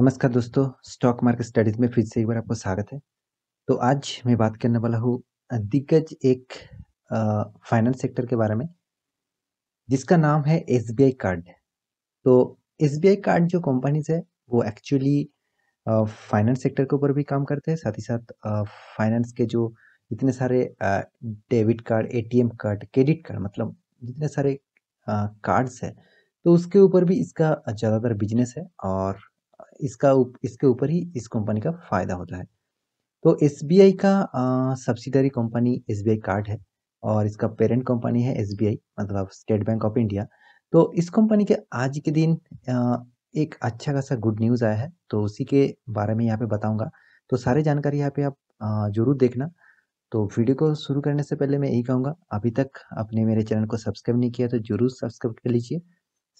नमस्कार दोस्तों stock market studies में फिर से एक बार आपको स्वागत है तो आज मैं बात करने वाला हूँ दिग्गज एक फाइनेंस सेक्टर के बारे में जिसका नाम है एस कार्ड तो एस कार्ड जो कंपनीज है वो एक्चुअली फाइनेंस सेक्टर के ऊपर भी काम करते हैं साथ ही साथ फाइनेंस के जो जितने सारे debit card A card credit card मतलब जितने सारे कार्ड्स है तो उसके ऊपर भी इसका ज़्यादातर बिजनेस है और इसका इसके ऊपर ही इस कंपनी का फ़ायदा होता है तो एस का सब्सिडरी कंपनी एस कार्ड है और इसका पेरेंट कंपनी है एस मतलब स्टेट बैंक ऑफ इंडिया तो इस कंपनी के आज के दिन आ, एक अच्छा खासा गुड न्यूज़ आया है तो उसी के बारे में यहाँ पे बताऊँगा तो सारे जानकारी यहाँ पे आप ज़रूर देखना तो वीडियो को शुरू करने से पहले मैं यही कहूँगा अभी तक आपने मेरे चैनल को सब्सक्राइब नहीं किया तो जरूर सब्सक्राइब कर लीजिए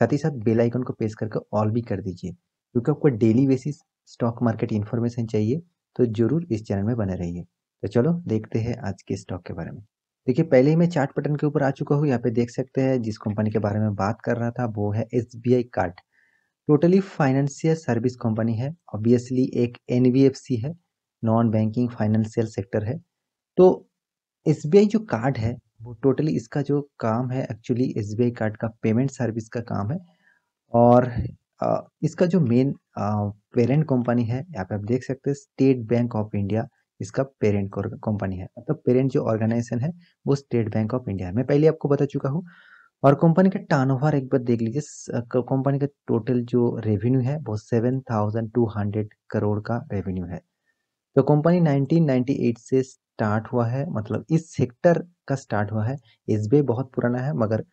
साथ ही साथ बेल आइकन को प्रेस करके ऑल भी कर दीजिए क्योंकि आपको daily basis stock market information चाहिए तो जरूर इस चैनल में बने रहिए तो चलो देखते हैं आज के स्टॉक के बारे में देखिए पहले ही मैं चार्ट पैटर्न के ऊपर आ चुका हूँ यहाँ पे देख सकते हैं जिस कंपनी के बारे में बात कर रहा था वो है S card totally financial service company है ऑब्वियसली एक एन है नॉन बैंकिंग फाइनेंशियल सेक्टर है तो एस जो कार्ड है वो टोटली इसका जो काम है एक्चुअली एस कार्ड का पेमेंट सर्विस का काम है और इसका जो मेन पेरेंट कंपनी है यहाँ पे आप देख सकते हैं स्टेट बैंक ऑफ इंडिया इसका पेरेंट कंपनी है मतलब तो पेरेंट जो ऑर्गेनाइजेशन है वो स्टेट बैंक ऑफ इंडिया है मैं पहले आपको बता चुका हूँ और कंपनी का टर्नओवर एक बार देख लीजिए कंपनी का टोटल जो रेवेन्यू है वो seven thousand two hundred crore का रेवेन्यू है तो कंपनी 1998 से स्टार्ट हुआ है मतलब इस सेक्टर का स्टार्ट हुआ है एस बहुत पुराना है मगर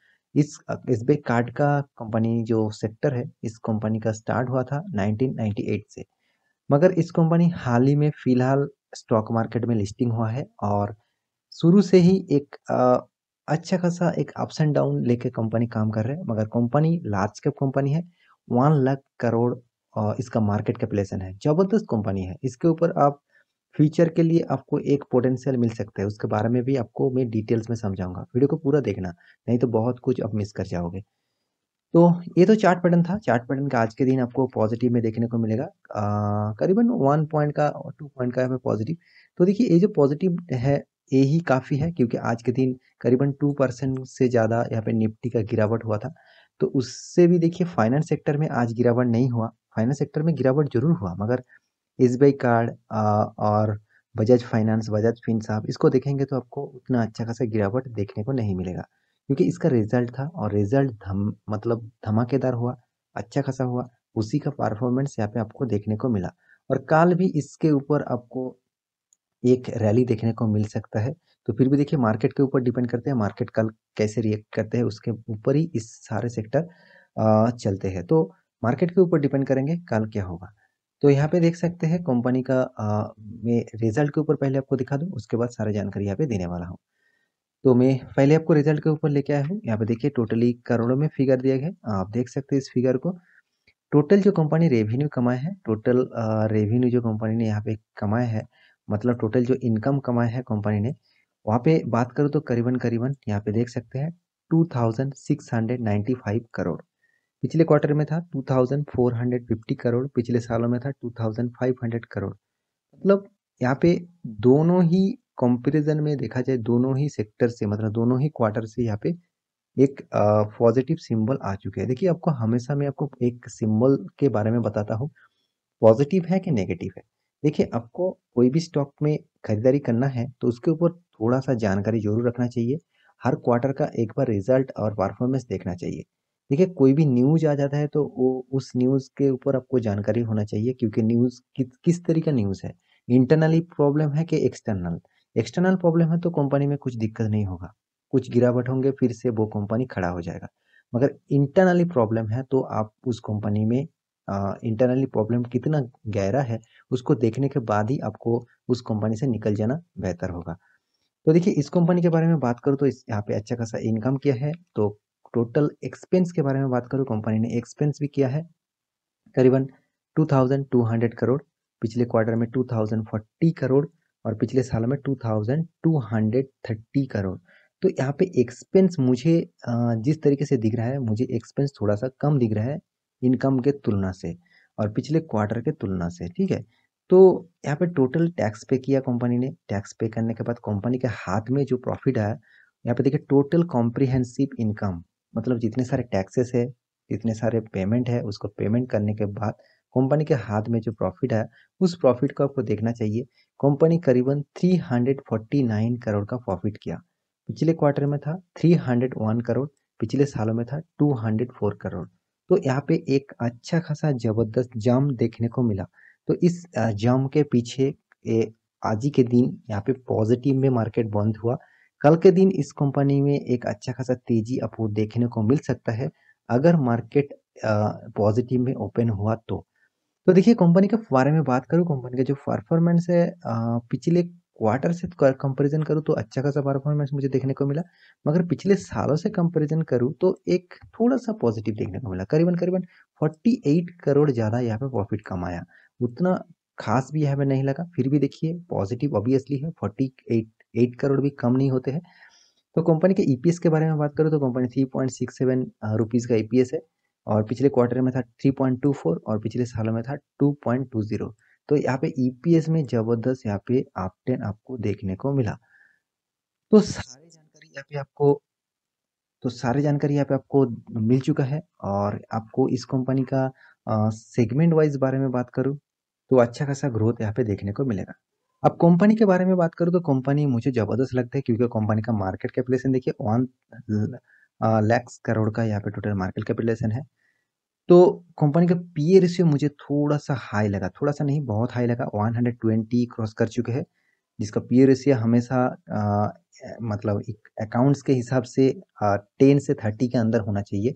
इस एस कार्ड का कंपनी जो सेक्टर है इस कंपनी का स्टार्ट हुआ था 1998 से मगर इस कंपनी हाल ही में फ़िलहाल स्टॉक मार्केट में लिस्टिंग हुआ है और शुरू से ही एक आ, अच्छा खासा एक अप्स एंड डाउन लेके कंपनी काम कर रहे हैं मगर कंपनी लार्ज कैप कंपनी है वन लाख करोड़ इसका मार्केट कैपलेसन है ज़बरदस्त कंपनी है इसके ऊपर आप फ्यूचर के लिए आपको एक पोटेंशियल मिल सकता है उसके बारे में भी आपको मैं डिटेल्स में समझाऊंगा वीडियो को पूरा देखना नहीं तो बहुत कुछ आप मिस कर जाओगे तो ये तो चार्ट पैटर्न था चार्ट पैटर्न का आज के दिन आपको पॉजिटिव में देखने को मिलेगा करीबन वन पॉइंट का और टू पॉइंट का है पॉजिटिव तो देखिए ये जो पॉजिटिव है ये ही काफ़ी है क्योंकि आज के दिन करीबन टू परसेंट से ज़्यादा यहाँ पे निफ्टी का गिरावट हुआ था तो उससे भी देखिए फाइनेंस सेक्टर में आज गिरावट नहीं हुआ फाइनेंस सेक्टर में गिरावट जरूर हुआ मगर एस कार्ड और बजाज फाइनेंस बजाज फिन साहब इसको देखेंगे तो आपको उतना अच्छा खासा गिरावट देखने को नहीं मिलेगा क्योंकि इसका रिजल्ट था और रिजल्ट धम मतलब धमाकेदार हुआ अच्छा खासा हुआ उसी का परफॉर्मेंस यहाँ पे आपको देखने को मिला और कल भी इसके ऊपर आपको एक रैली देखने को मिल सकता है तो फिर भी देखिए मार्केट के ऊपर डिपेंड करते हैं मार्केट कल कैसे रिएक्ट करते हैं उसके ऊपर ही इस सारे सेक्टर चलते हैं तो मार्केट के ऊपर डिपेंड करेंगे कल क्या होगा तो यहाँ पे देख सकते हैं कंपनी का आ, मैं रिजल्ट के ऊपर पहले आपको दिखा दूँ उसके बाद सारा जानकारी यहाँ पे देने वाला हूँ तो मैं पहले आपको रिजल्ट के ऊपर लेके आया हूँ यहाँ पे देखिए टोटली करोड़ों में फिगर दिया गया आप देख सकते हैं इस फिगर को टोटल जो कंपनी रेवेन्यू कमाए है टोटल रेवेन्यू जो कंपनी ने यहाँ पे कमाए है मतलब टोटल जो इनकम कमाए है कंपनी ने वहाँ पे बात करूँ तो करीबन करीबन यहाँ पे देख सकते हैं two thousand six hundred ninety five crore पिछले क्वार्टर में था 2450 करोड़ पिछले सालों में था 2500 करोड़ मतलब यहाँ पे दोनों ही कंपैरिजन में देखा जाए दोनों ही सेक्टर से मतलब दोनों ही क्वार्टर से यहाँ पे एक पॉजिटिव सिंबल आ चुके हैं देखिए आपको हमेशा मैं आपको एक सिंबल के बारे में बताता हूँ पॉजिटिव है कि नेगेटिव है देखिए आपको कोई भी स्टॉक में खरीदारी करना है तो उसके ऊपर थोड़ा सा जानकारी जरूर रखना चाहिए हर क्वार्टर का एक बार रिजल्ट और परफॉर्मेंस देखना चाहिए देखिए कोई भी न्यूज़ आ जाता है तो वो उस न्यूज़ के ऊपर आपको जानकारी होना चाहिए क्योंकि न्यूज़ किस किस तरह का न्यूज़ है इंटरनली प्रॉब्लम है कि एक्सटर्नल एक्सटर्नल प्रॉब्लम है तो कंपनी में कुछ दिक्कत नहीं होगा कुछ गिरावट होंगे फिर से वो कंपनी खड़ा हो जाएगा मगर इंटरनली प्रॉब्लम है तो आप उस कंपनी में इंटरनली प्रॉब्लम कितना गहरा है उसको देखने के बाद ही आपको उस कंपनी से निकल जाना बेहतर होगा तो देखिए इस कंपनी के बारे में बात करूँ तो इस यहाँ पे अच्छा खासा इनकम किया है तो टोटल एक्सपेंस के बारे में बात करूँ कंपनी ने एक्सपेंस भी किया है करीबन 2200 करोड़ पिछले क्वार्टर में 2040 करोड़ और पिछले साल में 2230 करोड़ तो यहाँ पे एक्सपेंस मुझे जिस तरीके से दिख रहा है मुझे एक्सपेंस थोड़ा सा कम दिख रहा है इनकम के तुलना से और पिछले क्वार्टर के तुलना से ठीक है तो यहाँ पे टोटल टैक्स पे किया कंपनी ने टैक्स पे करने के बाद कंपनी के हाथ में जो प्रॉफिट आया यहाँ पे देखिए टोटल कॉम्प्रिहेंसिव इनकम मतलब जितने सारे टैक्सेस है जितने सारे पेमेंट है उसको पेमेंट करने के बाद कंपनी के हाथ में जो प्रॉफिट है उस प्रॉफिट को आपको देखना चाहिए कंपनी करीबन 349 करोड़ का प्रॉफिट किया पिछले क्वार्टर में था 301 करोड़ पिछले सालों में था 204 करोड़ तो यहाँ पे एक अच्छा खासा जबरदस्त जम देखने को मिला तो इस जम के पीछे आज ही के दिन यहाँ पे पॉजिटिव में मार्केट बंद हुआ कल के दिन इस कंपनी में एक अच्छा खासा तेजी अपो देखने को मिल सकता है अगर मार्केट पॉजिटिव में ओपन हुआ तो तो देखिए कंपनी के बारे में बात करूँ कंपनी का जो परफॉर्मेंस है पिछले क्वार्टर से कंपैरिजन करूँ तो अच्छा खासा परफॉर्मेंस मुझे देखने को मिला मगर पिछले सालों से कंपैरिजन करूँ तो एक थोड़ा सा पॉजिटिव देखने को मिला करीबन करीबन 48 करोड़ ज़्यादा यहाँ पे प्रॉफिट कमाया उतना खास भी यहाँ पे नहीं लगा फिर भी देखिए पॉजिटिव ऑब्वियसली है फोर्टी एट करोड़ भी कम नहीं होते हैं तो कंपनी के ईपीएस e के बारे में बात करूँ तो company three point six seven rupees का ईपीएस e है और पिछले क्वार्टर में था थ्री पॉइंट टू फोर और पिछले सालों में था टू पॉइंट टू ज़ीरो तो यहाँ पे ईपीएस e में ज़बरदस्त यहाँ पे आपटेन आपको देखने को मिला तो सारी जानकारी यहाँ पे आपको तो सारी जानकारी यहाँ पे आपको मिल चुका है और आपको इस कंपनी का सेगमेंट वाइज बारे में बात करूँ तो अच्छा खासा ग्रोथ यहाँ पे देखने को मिलेगा अब कंपनी के बारे में बात करूँ तो कंपनी मुझे ज़बरदस्त लगता है क्योंकि कंपनी का मार्केट कैपिटलेशन देखिए वन लैक्स करोड़ का यहाँ पे टोटल मार्केट कैपिटलेशन है तो कंपनी का पी ए रेशियो मुझे थोड़ा सा हाई लगा थोड़ा सा नहीं बहुत हाई लगा 120 क्रॉस कर चुके हैं जिसका पी ए रेशियो हमेशा आ, मतलब अकाउंट्स के हिसाब से टेन से थर्टी के अंदर होना चाहिए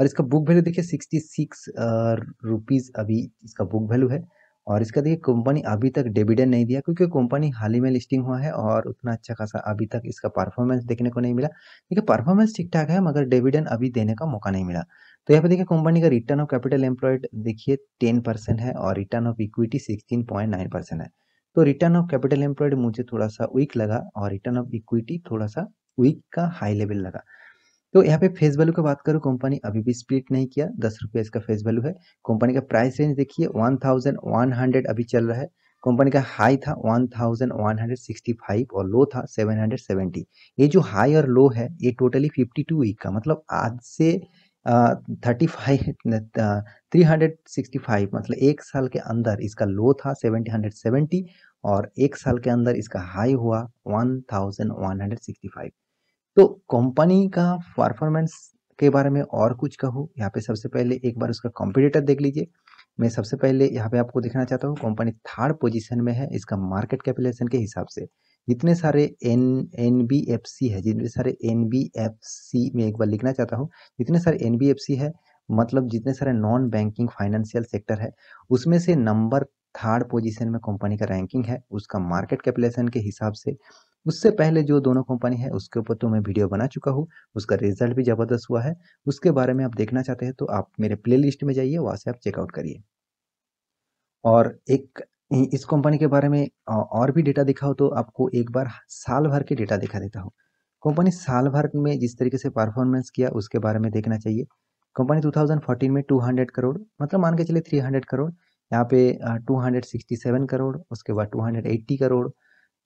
और इसका बुक वैल्यू देखिए सिक्सटी सिक्स रुपीज़ अभी इसका बुक वैल्यू है और इसका देखिए कंपनी अभी तक डिविडेंड नहीं दिया क्योंकि कंपनी हाल ही में लिस्टिंग हुआ है और उतना अच्छा खासा अभी तक इसका परफॉर्मेंस देखने को नहीं मिला देखिए परफॉर्मेंस ठीक ठाक है मगर डिविडेंड अभी देने का मौका नहीं मिला तो यहाँ पे देखिए कंपनी का रिटर्न ऑफ कैपिटल एम्प्लॉयड देखिए टेन परसेंट है और return of equity sixteen point nine percent है तो रिटर्न ऑफ कैपिटल एम्प्लॉयड मुझे थोड़ा सा वीक लगा और रिटर्न ऑफ इक्विटी थोड़ा सा वीक का हाई लेवल लगा तो यहाँ पे फेस वैल्यू की बात करूँ कंपनी अभी भी स्प्लिट नहीं किया दस रुपये इसका फेस वैल्यू है कंपनी का प्राइस रेंज देखिए वन थाउजेंड वन हंड्रेड अभी चल रहा है कंपनी का हाई था one one thousand hundred sixty five और लो था सेवन हंड्रेड सेवेंटी ये जो हाई और लो है ये टोटली टू वीक का मतलब आज से thirty five three hundred sixty five मतलब एक साल के अंदर इसका लो था सेवेंटी हंड्रेड सेवेंटी और एक साल के अंदर इसका हाई हुआ one thousand one hundred sixty five तो कंपनी का परफॉर्मेंस के बारे में और कुछ कहूँ यहाँ पे सबसे पहले एक बार उसका कॉम्पिटिटर देख लीजिए मैं सबसे पहले यहाँ पे आपको देखना चाहता हूँ कंपनी थर्ड पोजीशन में है इसका मार्केट कैपिटलेशन के हिसाब से जितने सारे N N B F C है जितने सारे एन बी एफ सी में एक बार लिखना चाहता हूँ जितने सारे एन बी एफ सी है मतलब जितने सारे नॉन बैंकिंग फाइनेंशियल सेक्टर है उसमें से नंबर थर्ड पोजीशन में कंपनी का रैंकिंग है उसका मार्केट कैपिटलेशन के हिसाब से उससे पहले जो दोनों कंपनी है उसके ऊपर तो मैं वीडियो बना चुका हूँ उसका रिजल्ट भी ज़बरदस्त हुआ है उसके बारे में आप देखना चाहते हैं तो आप मेरे प्लेलिस्ट में जाइए वहाँ से आप चेकआउट करिए और एक इस कंपनी के बारे में और भी डेटा दिखाओ तो आपको एक बार साल भर के डेटा दिखा देता हूँ कंपनी साल भर में जिस तरीके से परफॉर्मेंस किया उसके बारे में देखना चाहिए कंपनी 2014 में 200 करोड़ मतलब मान के चले 300 करोड़ यहाँ पे 267 करोड़ उसके बाद 280 करोड़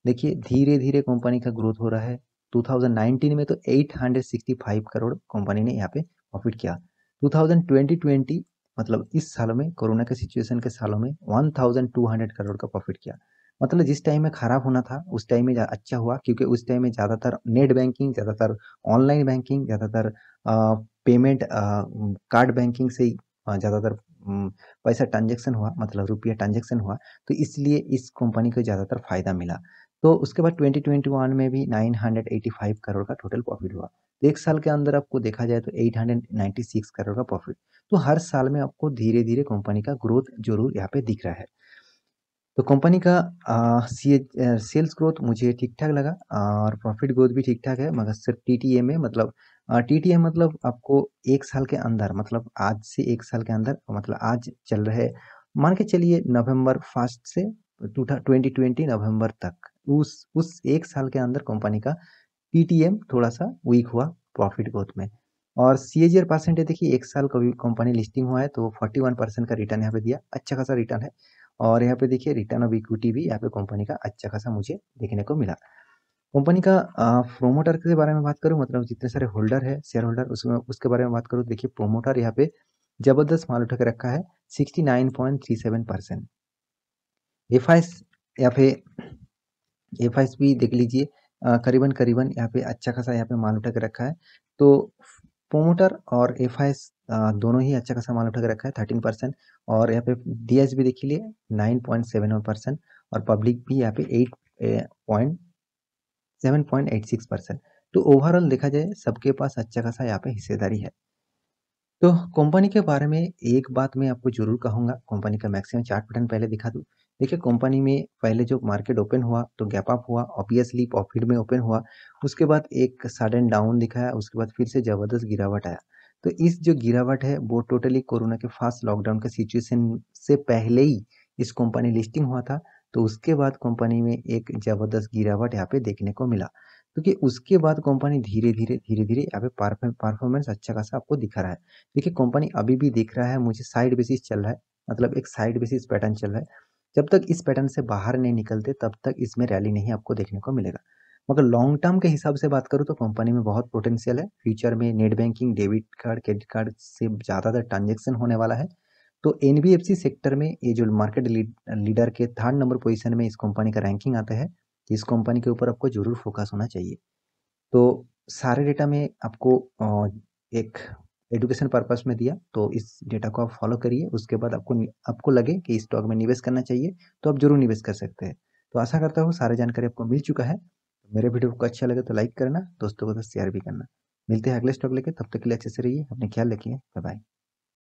देखिए धीरे धीरे कंपनी का ग्रोथ हो रहा है 2019 में तो 865 करोड़ कंपनी ने यहाँ पे प्रॉफिट किया 2020 मतलब इस साल में कोरोना के सिचुएशन के सालों में 1200 करोड़ का प्रॉफिट किया मतलब जिस टाइम में खराब होना था उस टाइम में अच्छा हुआ क्योंकि उस टाइम में ज़्यादातर नेट बैंकिंग ज़्यादातर ऑनलाइन बैंकिंग ज़्यादातर पेमेंट कार्ड बैंकिंग से ज़्यादातर पैसा ट्रांजेक्शन हुआ मतलब रुपया ट्रांजेक्शन हुआ तो इसलिए इस कंपनी को ज़्यादातर फायदा मिला तो उसके बाद 2021 में भी 985 करोड़ का टोटल प्रॉफिट हुआ तो एक साल के अंदर आपको देखा जाए तो 896 करोड़ का प्रॉफिट तो हर साल में आपको धीरे धीरे कंपनी का ग्रोथ जरूर यहाँ पे दिख रहा है तो कंपनी का सी सेल्स ग्रोथ मुझे ठीक ठाक लगा और प्रॉफिट ग्रोथ भी ठीक ठाक है मगर सिर्फ टी टी में मतलब टी टी ए मतलब आपको एक साल के अंदर मतलब आज से एक साल के अंदर मतलब आज चल रहे मान के चलिए नवंबर फर्स्ट से टू ट्वेंटी ट्वेंटी नवंबर तक उस उस एक साल के अंदर कंपनी का पीटीएम थोड़ा सा वीक हुआ प्रॉफिट ग्रोथ में और सी एजीआर परसेंट देखिए एक साल का कंपनी लिस्टिंग हुआ है तो फोर्टी वन परसेंट का रिटर्न यहाँ पे दिया अच्छा खासा रिटर्न है और यहाँ पे देखिए रिटर्न ऑफ इक्विटी भी यहाँ पे कंपनी का अच्छा खासा मुझे देखने को मिला कंपनी का प्रोमोटर के बारे में बात करूँ मतलब जितने सारे होल्डर है शेयर होल्डर उसमें उसके बारे में बात करूँ देखिए प्रोमोटर यहाँ पे जबरदस्त माल उठा रखा है sixty nine point three seven percent F I या फिर एफ भी देख लीजिए करीबन करीबन यहाँ पे अच्छा खासा यहाँ पे माल उठा के रखा है तो प्रोमोटर और एफ दोनों ही अच्छा खासा माल उठा के रखा है थर्टीन परसेंट और यहाँ पे डी एस देख लीजिए nine point seven one percent और पब्लिक भी यहाँ पे eight point seven point eight six percent तो ओवरऑल देखा जाए सबके पास अच्छा खासा यहाँ पे हिस्सेदारी है तो कंपनी के बारे में एक बात मैं आपको जरूर कहूँगा कंपनी का मैक्सिमम चार्ट पैटर्न पहले दिखा दूँ देखिए कंपनी में पहले जो मार्केट ओपन हुआ तो गैप अप हुआ ऑब्वियसली प्रॉफिट में ओपन हुआ उसके बाद एक सडन डाउन दिखाया उसके बाद फिर से ज़बरदस्त गिरावट आया तो इस जो गिरावट है वो टोटली कोरोना के फास्ट लॉकडाउन के सिचुएशन से पहले ही इस कंपनी लिस्टिंग हुआ था तो उसके बाद कंपनी में एक ज़बरदस्त गिरावट यहाँ पे देखने को मिला क्योंकि तो उसके बाद कंपनी धीरे धीरे धीरे धीरे यहाँ पे परफॉर्मेंस अच्छा खासा आपको दिखा रहा है देखिए कंपनी अभी भी दिख रहा है मुझे साइड बेसिस चल रहा है मतलब एक साइड बेसिस पैटर्न चल रहा है जब तक इस पैटर्न से बाहर नहीं निकलते तब तक इसमें रैली नहीं आपको देखने को मिलेगा मगर लॉन्ग टर्म के हिसाब से बात करूँ तो कंपनी में बहुत पोटेंशियल है फ्यूचर में net banking debit card credit card से ज़्यादातर ट्रांजेक्शन होने वाला है तो एन सेक्टर में ये जो मार्केट लीडर के थर्ड नंबर पोजिशन में इस कंपनी का रैंकिंग आता है इस कंपनी के ऊपर आपको ज़रूर फोकस होना चाहिए तो सारे डेटा में आपको एक एडुकेशन पर्पस में दिया तो इस डेटा को आप फॉलो करिए उसके बाद आपको आपको लगे कि इस स्टॉक में निवेश करना चाहिए तो आप जरूर निवेश कर सकते हैं तो आशा करता हूँ सारी जानकारी आपको मिल चुका है मेरे वीडियो को अच्छा लगे तो लाइक करना दोस्तों के साथ शेयर भी करना मिलते हैं अगले स्टॉक लेके तब तक के लिए अच्छे से रहिए अपने ख्याल रखिए बाय